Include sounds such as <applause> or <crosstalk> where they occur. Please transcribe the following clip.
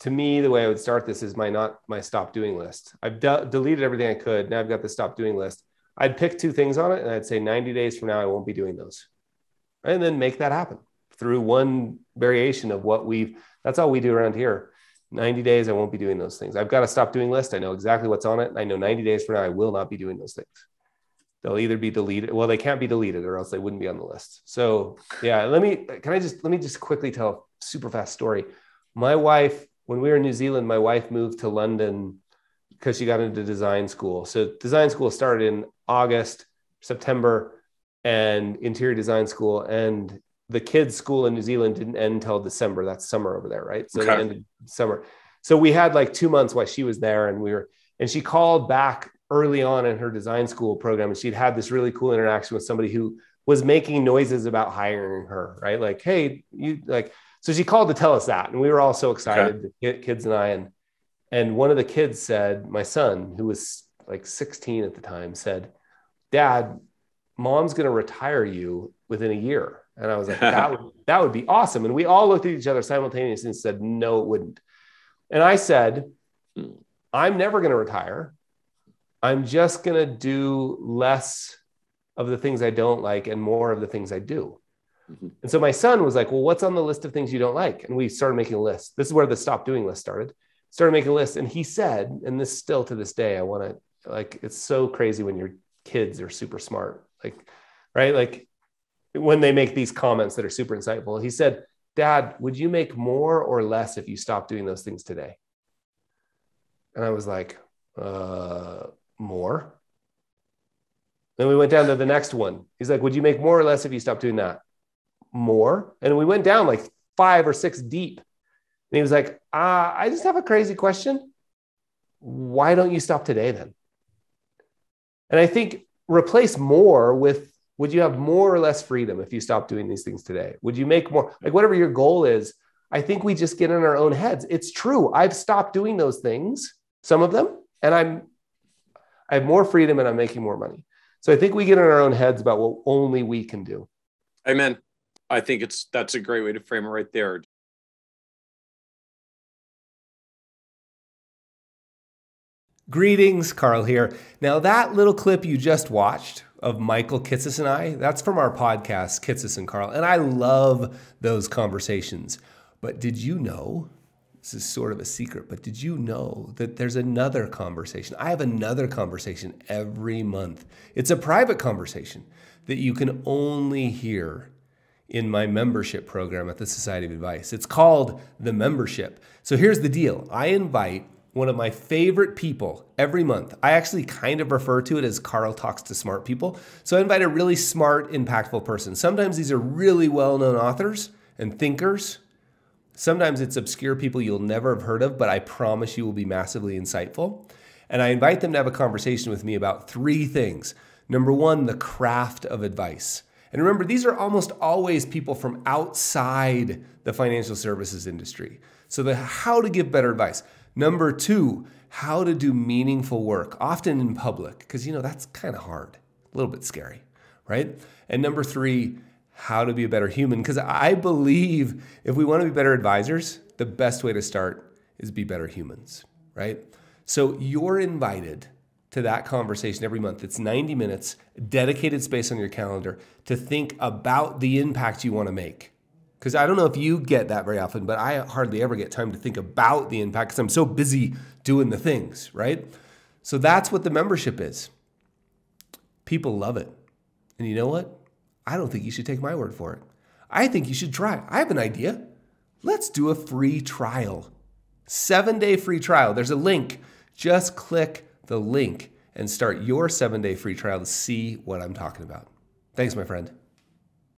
to me, the way I would start this is my not my stop doing list. I've de- deleted everything I could. Now I've got the stop doing list. I'd pick two things on it, and I'd say 90 days from now I won't be doing those, and then make that happen through one variation of what we've. That's all we do around here. 90 days I won't be doing those things. I've got a stop doing list. I know exactly what's on it. I know 90 days from now I will not be doing those things. They'll either be deleted. Well, they can't be deleted, or else they wouldn't be on the list. So yeah, let me. Can I just let me just quickly tell a super fast story? My wife when we were in New Zealand, my wife moved to London because she got into design school. So design school started in August, September, and interior design school and the kids' school in New Zealand didn't end until December. That's summer over there, right? So okay. end of summer. So we had like two months while she was there, and we were and she called back early on in her design school program, and she'd had this really cool interaction with somebody who was making noises about hiring her, right? Like, hey, you like so she called to tell us that, and we were all so excited, okay. the kids and I. And and one of the kids said, my son, who was like 16 at the time, said, "Dad, mom's going to retire you within a year." And I was like, "That would <laughs> that would be awesome." And we all looked at each other simultaneously and said, "No, it wouldn't." And I said, "I'm never going to retire. I'm just going to do less of the things I don't like and more of the things I do." Mm-hmm. And so my son was like, Well, what's on the list of things you don't like? And we started making a list. This is where the stop doing list started. Started making a list. And he said, and this still to this day, I want to like, it's so crazy when your kids are super smart, like, right? Like when they make these comments that are super insightful, he said, Dad, would you make more or less if you stopped doing those things today? And I was like, uh, more. Then we went down to the next one. He's like, Would you make more or less if you stopped doing that? more. And we went down like five or six deep. And he was like, uh, I just have a crazy question. Why don't you stop today then? And I think replace more with would you have more or less freedom if you stop doing these things today? Would you make more, like whatever your goal is? I think we just get in our own heads. It's true. I've stopped doing those things, some of them, and I'm I have more freedom and I'm making more money. So I think we get in our own heads about what only we can do. Amen. I think it's that's a great way to frame it right there. Greetings, Carl here. Now, that little clip you just watched of Michael Kitsis and I, that's from our podcast, Kitsis and Carl. And I love those conversations. But did you know? This is sort of a secret, but did you know that there's another conversation? I have another conversation every month. It's a private conversation that you can only hear in my membership program at the Society of Advice. It's called The Membership. So here's the deal I invite one of my favorite people every month. I actually kind of refer to it as Carl Talks to Smart People. So I invite a really smart, impactful person. Sometimes these are really well known authors and thinkers. Sometimes it's obscure people you'll never have heard of, but I promise you will be massively insightful. And I invite them to have a conversation with me about three things. Number one, the craft of advice. And remember, these are almost always people from outside the financial services industry. So, the how to give better advice. Number two, how to do meaningful work, often in public, because you know that's kind of hard, a little bit scary, right? And number three, how to be a better human, because I believe if we want to be better advisors, the best way to start is be better humans, right? So, you're invited to that conversation every month. It's 90 minutes, dedicated space on your calendar to think about the impact you want to make. Because I don't know if you get that very often, but I hardly ever get time to think about the impact because I'm so busy doing the things, right? So that's what the membership is. People love it. And you know what? I don't think you should take my word for it. I think you should try. I have an idea. Let's do a free trial, seven day free trial. There's a link. Just click the link and start your seven day free trial to see what I'm talking about. Thanks, my friend.